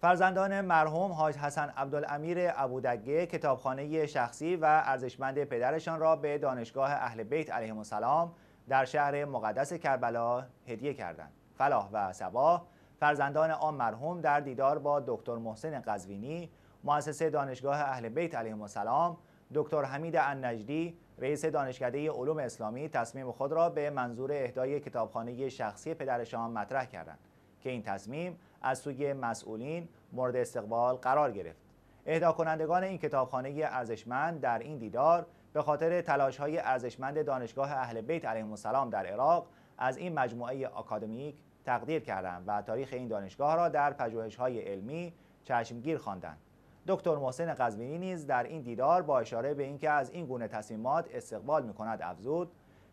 فرزندان مرحوم حاج حسن عبدالامیر ابودگه کتابخانه شخصی و ارزشمند پدرشان را به دانشگاه اهل بیت علیهم السلام در شهر مقدس کربلا هدیه کردند. فلاح و صباح فرزندان آن مرحوم در دیدار با دکتر محسن قزوینی مؤسسه دانشگاه اهل بیت علیهم السلام دکتر حمید النجدی رئیس دانشکده علوم اسلامی تصمیم خود را به منظور اهدای کتابخانه شخصی پدرشان مطرح کردند. که این تصمیم از سوی مسئولین مورد استقبال قرار گرفت اهدا کنندگان این کتابخانه ارزشمند در این دیدار به خاطر تلاش های ارزشمند دانشگاه اهل بیت علیه السلام در عراق از این مجموعه آکادمیک تقدیر کردند و تاریخ این دانشگاه را در پژوهش های علمی چشمگیر خواندند دکتر محسن قزوینی نیز در این دیدار با اشاره به اینکه از این گونه تصمیمات استقبال می افزود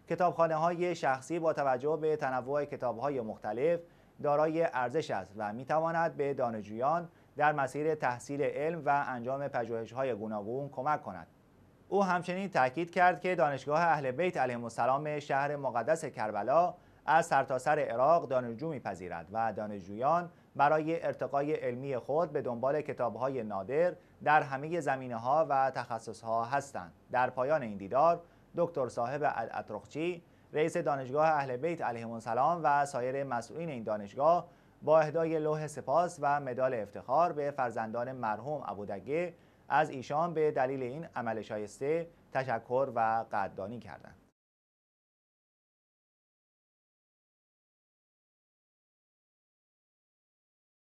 کتابخانه شخصی با توجه به تنوع کتاب مختلف دارای ارزش است و می تواند به دانشجویان در مسیر تحصیل علم و انجام های گوناگون کمک کند. او همچنین تاکید کرد که دانشگاه اهل بیت علیه السلام شهر مقدس کربلا از سرتاسر عراق دانشجو میپذیرد و دانشجویان برای ارتقای علمی خود به دنبال کتابهای نادر در همه زمینه ها و تخصص ها هستند. در پایان این دیدار دکتر صاحب الاطرخچی رئیس دانشگاه اهل بیت علیهم السلام و سایر مسئولین این دانشگاه با اهدای لوح سپاس و مدال افتخار به فرزندان مرحوم ابودگه از ایشان به دلیل این عمل شایسته تشکر و قدردانی کردند.